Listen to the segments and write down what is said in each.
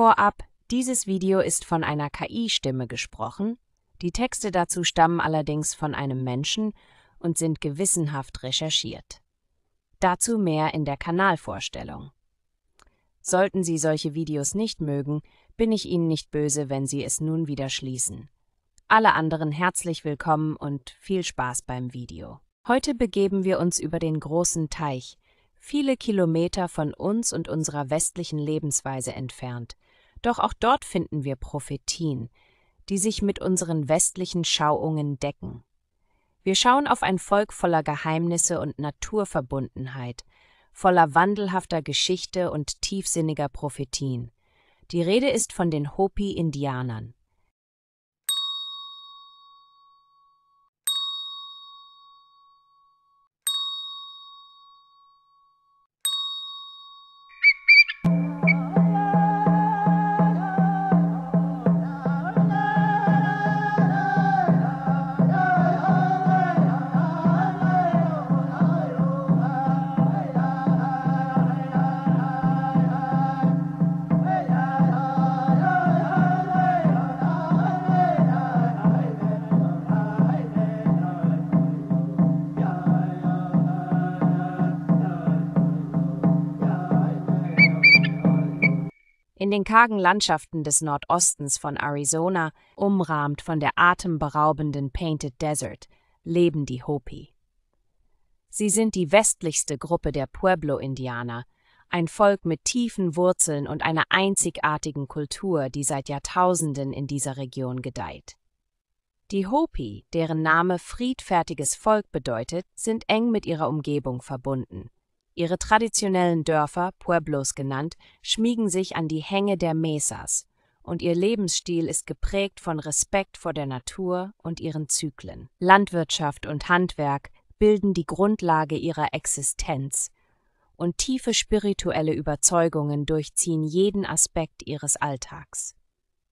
Vorab, dieses Video ist von einer KI-Stimme gesprochen, die Texte dazu stammen allerdings von einem Menschen und sind gewissenhaft recherchiert. Dazu mehr in der Kanalvorstellung. Sollten Sie solche Videos nicht mögen, bin ich Ihnen nicht böse, wenn Sie es nun wieder schließen. Alle anderen herzlich willkommen und viel Spaß beim Video. Heute begeben wir uns über den großen Teich, viele Kilometer von uns und unserer westlichen Lebensweise entfernt – doch auch dort finden wir Prophetien, die sich mit unseren westlichen Schauungen decken. Wir schauen auf ein Volk voller Geheimnisse und Naturverbundenheit, voller wandelhafter Geschichte und tiefsinniger Prophetien. Die Rede ist von den Hopi-Indianern. in den kargen Landschaften des Nordostens von Arizona, umrahmt von der atemberaubenden Painted Desert, leben die Hopi. Sie sind die westlichste Gruppe der Pueblo-Indianer, ein Volk mit tiefen Wurzeln und einer einzigartigen Kultur, die seit Jahrtausenden in dieser Region gedeiht. Die Hopi, deren Name friedfertiges Volk bedeutet, sind eng mit ihrer Umgebung verbunden. Ihre traditionellen Dörfer, Pueblos genannt, schmiegen sich an die Hänge der Mesas, und ihr Lebensstil ist geprägt von Respekt vor der Natur und ihren Zyklen. Landwirtschaft und Handwerk bilden die Grundlage ihrer Existenz, und tiefe spirituelle Überzeugungen durchziehen jeden Aspekt ihres Alltags.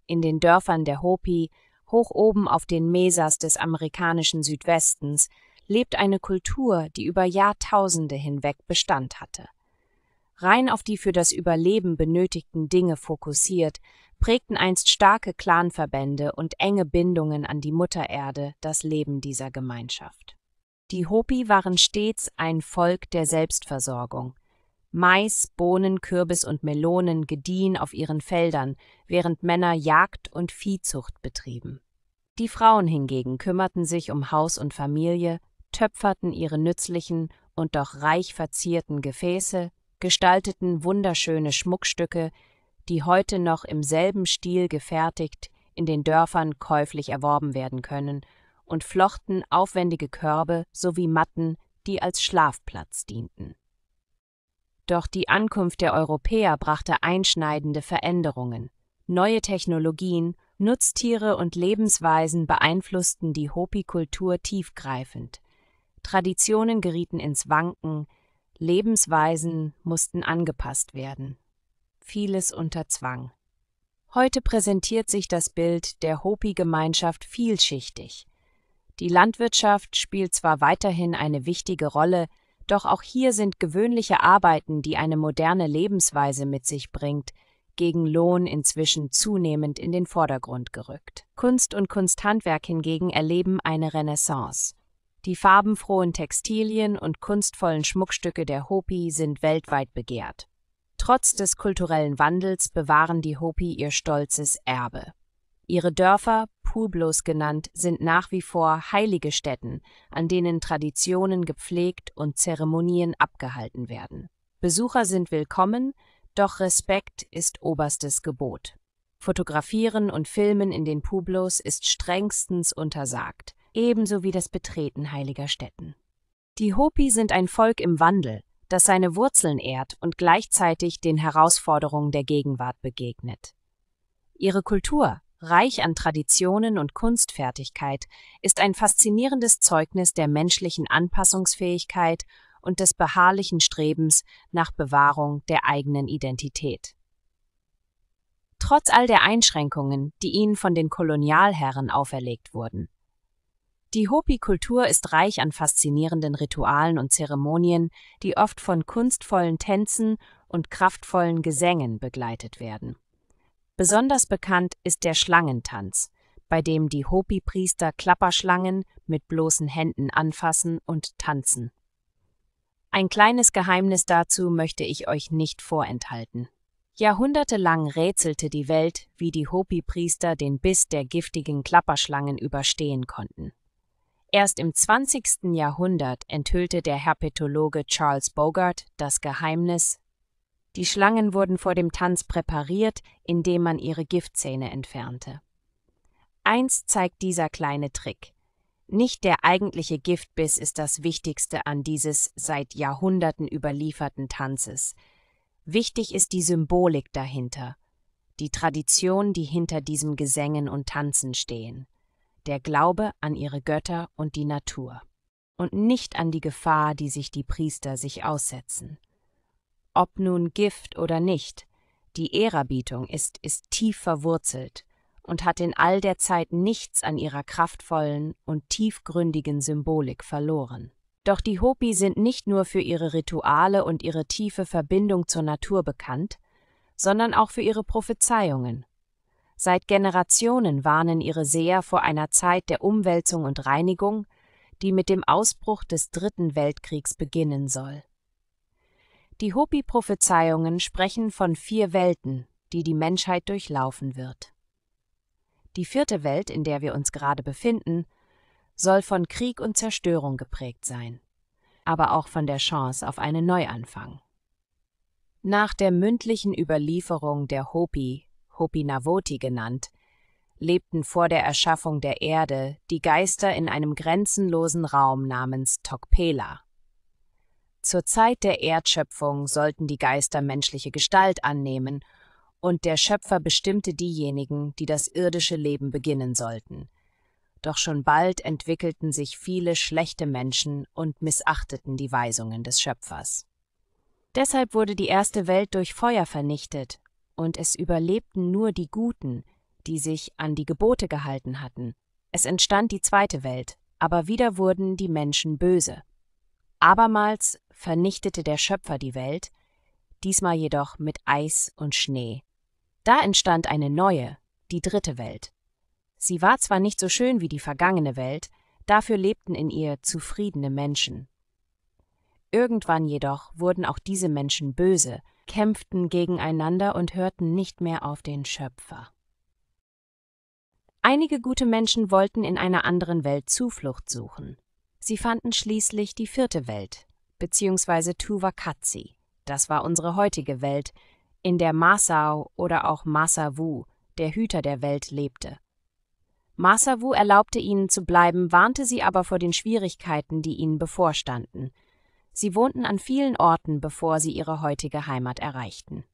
In den Dörfern der Hopi, hoch oben auf den Mesas des amerikanischen Südwestens, lebt eine Kultur, die über Jahrtausende hinweg Bestand hatte. Rein auf die für das Überleben benötigten Dinge fokussiert, prägten einst starke Clanverbände und enge Bindungen an die Muttererde das Leben dieser Gemeinschaft. Die Hopi waren stets ein Volk der Selbstversorgung. Mais, Bohnen, Kürbis und Melonen gediehen auf ihren Feldern, während Männer Jagd und Viehzucht betrieben. Die Frauen hingegen kümmerten sich um Haus und Familie, töpferten ihre nützlichen und doch reich verzierten Gefäße, gestalteten wunderschöne Schmuckstücke, die heute noch im selben Stil gefertigt in den Dörfern käuflich erworben werden können, und flochten aufwendige Körbe sowie Matten, die als Schlafplatz dienten. Doch die Ankunft der Europäer brachte einschneidende Veränderungen. Neue Technologien, Nutztiere und Lebensweisen beeinflussten die Hopi-Kultur tiefgreifend. Traditionen gerieten ins Wanken, Lebensweisen mussten angepasst werden. Vieles unter Zwang. Heute präsentiert sich das Bild der Hopi-Gemeinschaft vielschichtig. Die Landwirtschaft spielt zwar weiterhin eine wichtige Rolle, doch auch hier sind gewöhnliche Arbeiten, die eine moderne Lebensweise mit sich bringt, gegen Lohn inzwischen zunehmend in den Vordergrund gerückt. Kunst und Kunsthandwerk hingegen erleben eine Renaissance. Die farbenfrohen Textilien und kunstvollen Schmuckstücke der Hopi sind weltweit begehrt. Trotz des kulturellen Wandels bewahren die Hopi ihr stolzes Erbe. Ihre Dörfer, Pueblos genannt, sind nach wie vor heilige Stätten, an denen Traditionen gepflegt und Zeremonien abgehalten werden. Besucher sind willkommen, doch Respekt ist oberstes Gebot. Fotografieren und Filmen in den Pueblos ist strengstens untersagt ebenso wie das Betreten heiliger Stätten. Die Hopi sind ein Volk im Wandel, das seine Wurzeln ehrt und gleichzeitig den Herausforderungen der Gegenwart begegnet. Ihre Kultur, reich an Traditionen und Kunstfertigkeit, ist ein faszinierendes Zeugnis der menschlichen Anpassungsfähigkeit und des beharrlichen Strebens nach Bewahrung der eigenen Identität. Trotz all der Einschränkungen, die ihnen von den Kolonialherren auferlegt wurden, die Hopi-Kultur ist reich an faszinierenden Ritualen und Zeremonien, die oft von kunstvollen Tänzen und kraftvollen Gesängen begleitet werden. Besonders bekannt ist der Schlangentanz, bei dem die Hopi-Priester Klapperschlangen mit bloßen Händen anfassen und tanzen. Ein kleines Geheimnis dazu möchte ich euch nicht vorenthalten. Jahrhundertelang rätselte die Welt, wie die Hopi-Priester den Biss der giftigen Klapperschlangen überstehen konnten. Erst im 20. Jahrhundert enthüllte der Herpetologe Charles Bogart das Geheimnis. Die Schlangen wurden vor dem Tanz präpariert, indem man ihre Giftzähne entfernte. Eins zeigt dieser kleine Trick. Nicht der eigentliche Giftbiss ist das Wichtigste an dieses seit Jahrhunderten überlieferten Tanzes. Wichtig ist die Symbolik dahinter, die Tradition, die hinter diesem Gesängen und Tanzen stehen der Glaube an ihre Götter und die Natur und nicht an die Gefahr, die sich die Priester sich aussetzen. Ob nun Gift oder nicht, die Ehrerbietung ist, ist tief verwurzelt und hat in all der Zeit nichts an ihrer kraftvollen und tiefgründigen Symbolik verloren. Doch die Hopi sind nicht nur für ihre Rituale und ihre tiefe Verbindung zur Natur bekannt, sondern auch für ihre Prophezeiungen Seit Generationen warnen ihre Seher vor einer Zeit der Umwälzung und Reinigung, die mit dem Ausbruch des Dritten Weltkriegs beginnen soll. Die Hopi-Prophezeiungen sprechen von vier Welten, die die Menschheit durchlaufen wird. Die vierte Welt, in der wir uns gerade befinden, soll von Krieg und Zerstörung geprägt sein, aber auch von der Chance auf einen Neuanfang. Nach der mündlichen Überlieferung der Hopi Hopinavoti genannt, lebten vor der Erschaffung der Erde die Geister in einem grenzenlosen Raum namens Tokpela. Zur Zeit der Erdschöpfung sollten die Geister menschliche Gestalt annehmen, und der Schöpfer bestimmte diejenigen, die das irdische Leben beginnen sollten. Doch schon bald entwickelten sich viele schlechte Menschen und missachteten die Weisungen des Schöpfers. Deshalb wurde die erste Welt durch Feuer vernichtet und es überlebten nur die Guten, die sich an die Gebote gehalten hatten. Es entstand die zweite Welt, aber wieder wurden die Menschen böse. Abermals vernichtete der Schöpfer die Welt, diesmal jedoch mit Eis und Schnee. Da entstand eine neue, die dritte Welt. Sie war zwar nicht so schön wie die vergangene Welt, dafür lebten in ihr zufriedene Menschen. Irgendwann jedoch wurden auch diese Menschen böse, kämpften gegeneinander und hörten nicht mehr auf den Schöpfer. Einige gute Menschen wollten in einer anderen Welt Zuflucht suchen. Sie fanden schließlich die vierte Welt, beziehungsweise Tuvakatsi, das war unsere heutige Welt, in der Masao oder auch Masawu, der Hüter der Welt, lebte. Masawu erlaubte ihnen zu bleiben, warnte sie aber vor den Schwierigkeiten, die ihnen bevorstanden – Sie wohnten an vielen Orten, bevor sie ihre heutige Heimat erreichten.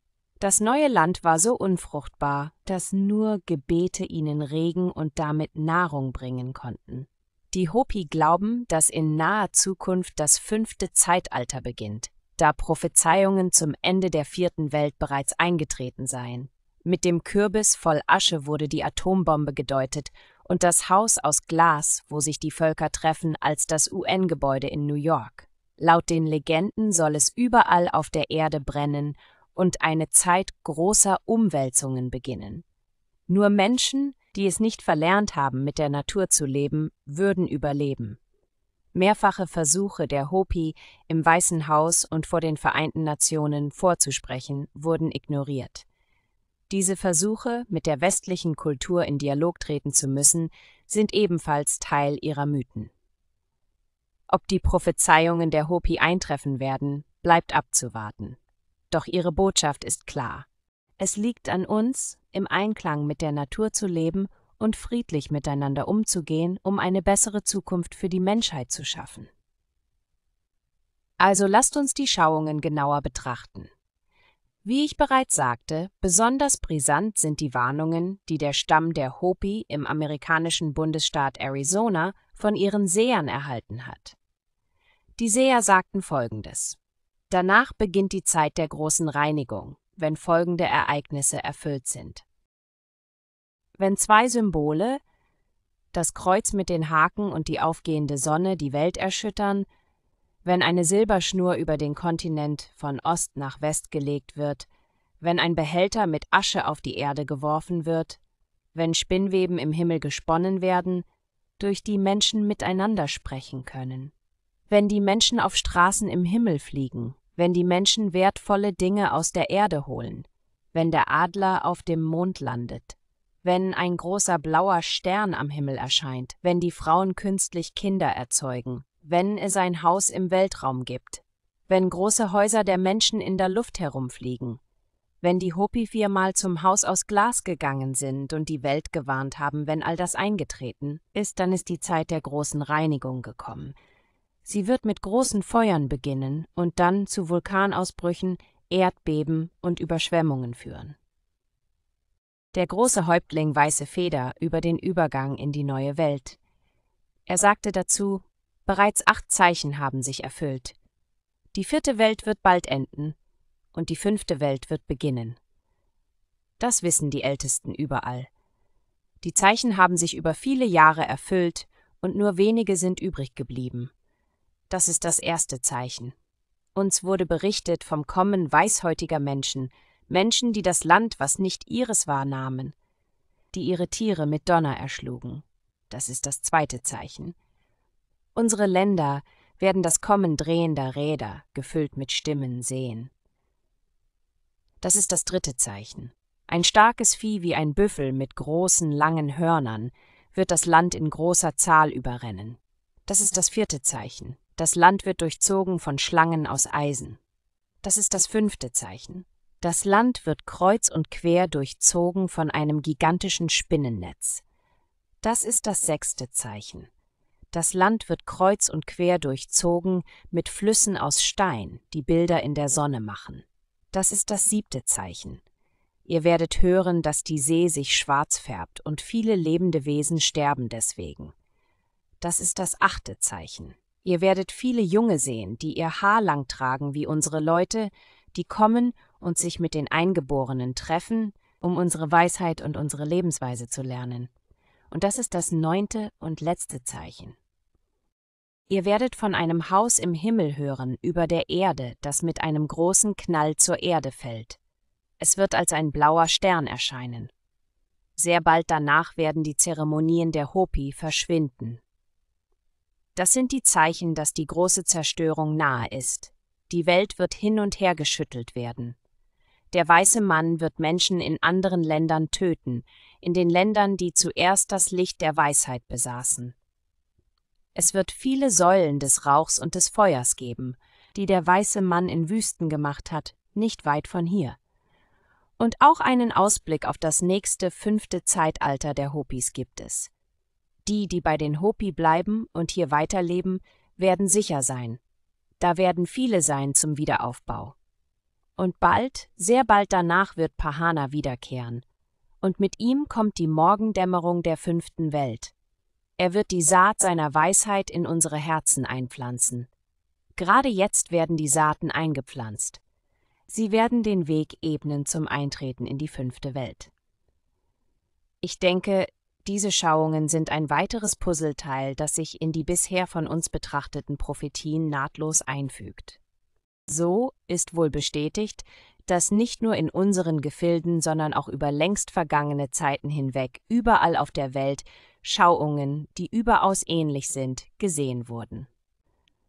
Das neue Land war so unfruchtbar, dass nur Gebete ihnen Regen und damit Nahrung bringen konnten. Die Hopi glauben, dass in naher Zukunft das fünfte Zeitalter beginnt, da Prophezeiungen zum Ende der vierten Welt bereits eingetreten seien. Mit dem Kürbis voll Asche wurde die Atombombe gedeutet und das Haus aus Glas, wo sich die Völker treffen, als das UN-Gebäude in New York. Laut den Legenden soll es überall auf der Erde brennen und eine Zeit großer Umwälzungen beginnen. Nur Menschen, die es nicht verlernt haben, mit der Natur zu leben, würden überleben. Mehrfache Versuche der Hopi im Weißen Haus und vor den Vereinten Nationen vorzusprechen wurden ignoriert. Diese Versuche, mit der westlichen Kultur in Dialog treten zu müssen, sind ebenfalls Teil ihrer Mythen. Ob die Prophezeiungen der Hopi eintreffen werden, bleibt abzuwarten. Doch ihre Botschaft ist klar. Es liegt an uns, im Einklang mit der Natur zu leben und friedlich miteinander umzugehen, um eine bessere Zukunft für die Menschheit zu schaffen. Also lasst uns die Schauungen genauer betrachten. Wie ich bereits sagte, besonders brisant sind die Warnungen, die der Stamm der Hopi im amerikanischen Bundesstaat Arizona von ihren Sehern erhalten hat. Die Seher sagten folgendes: Danach beginnt die Zeit der großen Reinigung, wenn folgende Ereignisse erfüllt sind. Wenn zwei Symbole, das Kreuz mit den Haken und die aufgehende Sonne, die Welt erschüttern, wenn eine Silberschnur über den Kontinent von Ost nach West gelegt wird, wenn ein Behälter mit Asche auf die Erde geworfen wird, wenn Spinnweben im Himmel gesponnen werden, durch die Menschen miteinander sprechen können. Wenn die Menschen auf Straßen im Himmel fliegen, wenn die Menschen wertvolle Dinge aus der Erde holen, wenn der Adler auf dem Mond landet, wenn ein großer blauer Stern am Himmel erscheint, wenn die Frauen künstlich Kinder erzeugen, wenn es ein Haus im Weltraum gibt, wenn große Häuser der Menschen in der Luft herumfliegen, wenn die Hopi viermal zum Haus aus Glas gegangen sind und die Welt gewarnt haben, wenn all das eingetreten ist, dann ist die Zeit der großen Reinigung gekommen. Sie wird mit großen Feuern beginnen und dann zu Vulkanausbrüchen, Erdbeben und Überschwemmungen führen. Der große Häuptling Weiße Feder über den Übergang in die neue Welt. Er sagte dazu, bereits acht Zeichen haben sich erfüllt. Die vierte Welt wird bald enden und die fünfte Welt wird beginnen. Das wissen die Ältesten überall. Die Zeichen haben sich über viele Jahre erfüllt und nur wenige sind übrig geblieben. Das ist das erste Zeichen. Uns wurde berichtet vom Kommen weißhäutiger Menschen, Menschen, die das Land, was nicht ihres war, nahmen, die ihre Tiere mit Donner erschlugen. Das ist das zweite Zeichen. Unsere Länder werden das Kommen drehender Räder, gefüllt mit Stimmen, sehen. Das ist das dritte Zeichen. Ein starkes Vieh wie ein Büffel mit großen, langen Hörnern wird das Land in großer Zahl überrennen. Das ist das vierte Zeichen. Das Land wird durchzogen von Schlangen aus Eisen. Das ist das fünfte Zeichen. Das Land wird kreuz und quer durchzogen von einem gigantischen Spinnennetz. Das ist das sechste Zeichen. Das Land wird kreuz und quer durchzogen mit Flüssen aus Stein, die Bilder in der Sonne machen. Das ist das siebte Zeichen. Ihr werdet hören, dass die See sich schwarz färbt und viele lebende Wesen sterben deswegen. Das ist das achte Zeichen. Ihr werdet viele Junge sehen, die ihr Haar lang tragen wie unsere Leute, die kommen und sich mit den Eingeborenen treffen, um unsere Weisheit und unsere Lebensweise zu lernen. Und das ist das neunte und letzte Zeichen. Ihr werdet von einem Haus im Himmel hören über der Erde, das mit einem großen Knall zur Erde fällt. Es wird als ein blauer Stern erscheinen. Sehr bald danach werden die Zeremonien der Hopi verschwinden. Das sind die Zeichen, dass die große Zerstörung nahe ist. Die Welt wird hin und her geschüttelt werden. Der weiße Mann wird Menschen in anderen Ländern töten, in den Ländern, die zuerst das Licht der Weisheit besaßen. Es wird viele Säulen des Rauchs und des Feuers geben, die der weiße Mann in Wüsten gemacht hat, nicht weit von hier. Und auch einen Ausblick auf das nächste fünfte Zeitalter der Hopis gibt es. Die, die bei den Hopi bleiben und hier weiterleben, werden sicher sein. Da werden viele sein zum Wiederaufbau. Und bald, sehr bald danach wird Pahana wiederkehren. Und mit ihm kommt die Morgendämmerung der fünften Welt. Er wird die Saat seiner Weisheit in unsere Herzen einpflanzen. Gerade jetzt werden die Saaten eingepflanzt. Sie werden den Weg ebnen zum Eintreten in die fünfte Welt. Ich denke, diese Schauungen sind ein weiteres Puzzleteil, das sich in die bisher von uns betrachteten Prophetien nahtlos einfügt. So ist wohl bestätigt, dass nicht nur in unseren Gefilden, sondern auch über längst vergangene Zeiten hinweg überall auf der Welt Schauungen, die überaus ähnlich sind, gesehen wurden.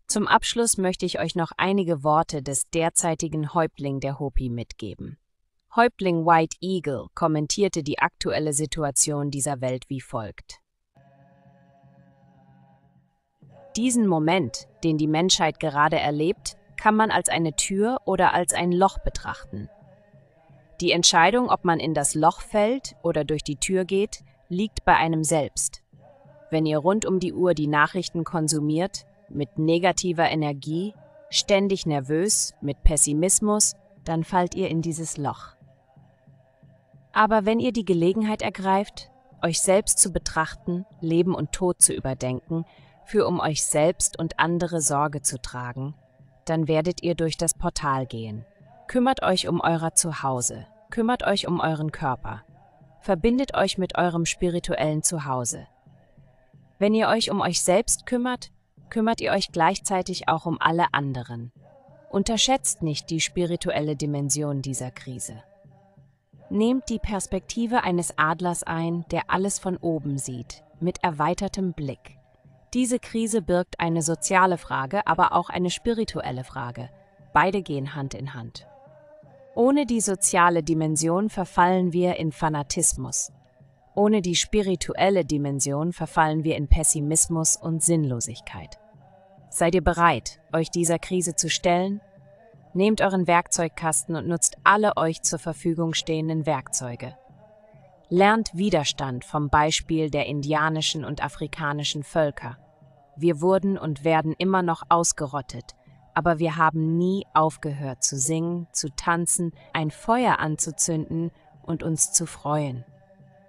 Zum Abschluss möchte ich euch noch einige Worte des derzeitigen Häuptling der Hopi mitgeben. Häuptling White Eagle kommentierte die aktuelle Situation dieser Welt wie folgt. Diesen Moment, den die Menschheit gerade erlebt, kann man als eine Tür oder als ein Loch betrachten. Die Entscheidung, ob man in das Loch fällt oder durch die Tür geht, liegt bei einem selbst. Wenn ihr rund um die Uhr die Nachrichten konsumiert, mit negativer Energie, ständig nervös, mit Pessimismus, dann fallt ihr in dieses Loch. Aber wenn ihr die Gelegenheit ergreift, euch selbst zu betrachten, Leben und Tod zu überdenken, für um euch selbst und andere Sorge zu tragen, dann werdet ihr durch das Portal gehen. Kümmert euch um eurer Zuhause, kümmert euch um euren Körper, verbindet euch mit eurem spirituellen Zuhause. Wenn ihr euch um euch selbst kümmert, kümmert ihr euch gleichzeitig auch um alle anderen. Unterschätzt nicht die spirituelle Dimension dieser Krise. Nehmt die Perspektive eines Adlers ein, der alles von oben sieht, mit erweitertem Blick. Diese Krise birgt eine soziale Frage, aber auch eine spirituelle Frage. Beide gehen Hand in Hand. Ohne die soziale Dimension verfallen wir in Fanatismus. Ohne die spirituelle Dimension verfallen wir in Pessimismus und Sinnlosigkeit. Seid ihr bereit, euch dieser Krise zu stellen? Nehmt euren Werkzeugkasten und nutzt alle euch zur Verfügung stehenden Werkzeuge. Lernt Widerstand vom Beispiel der indianischen und afrikanischen Völker. Wir wurden und werden immer noch ausgerottet, aber wir haben nie aufgehört zu singen, zu tanzen, ein Feuer anzuzünden und uns zu freuen.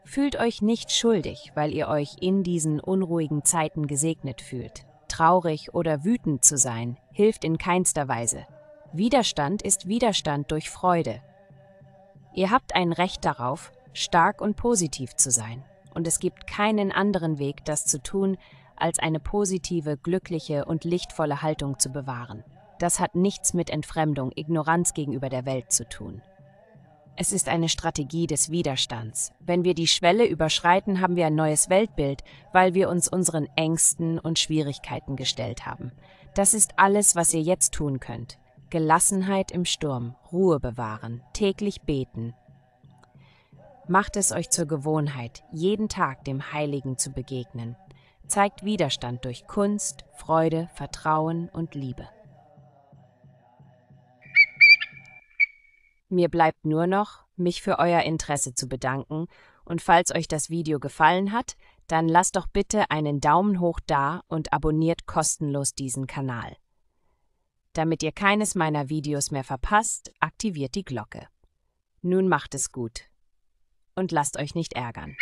Fühlt euch nicht schuldig, weil ihr euch in diesen unruhigen Zeiten gesegnet fühlt. Traurig oder wütend zu sein, hilft in keinster Weise. Widerstand ist Widerstand durch Freude. Ihr habt ein Recht darauf, stark und positiv zu sein. Und es gibt keinen anderen Weg, das zu tun, als eine positive, glückliche und lichtvolle Haltung zu bewahren. Das hat nichts mit Entfremdung, Ignoranz gegenüber der Welt zu tun. Es ist eine Strategie des Widerstands. Wenn wir die Schwelle überschreiten, haben wir ein neues Weltbild, weil wir uns unseren Ängsten und Schwierigkeiten gestellt haben. Das ist alles, was ihr jetzt tun könnt. Gelassenheit im Sturm, Ruhe bewahren, täglich beten. Macht es euch zur Gewohnheit, jeden Tag dem Heiligen zu begegnen. Zeigt Widerstand durch Kunst, Freude, Vertrauen und Liebe. Mir bleibt nur noch, mich für euer Interesse zu bedanken und falls euch das Video gefallen hat, dann lasst doch bitte einen Daumen hoch da und abonniert kostenlos diesen Kanal. Damit ihr keines meiner Videos mehr verpasst, aktiviert die Glocke. Nun macht es gut und lasst euch nicht ärgern.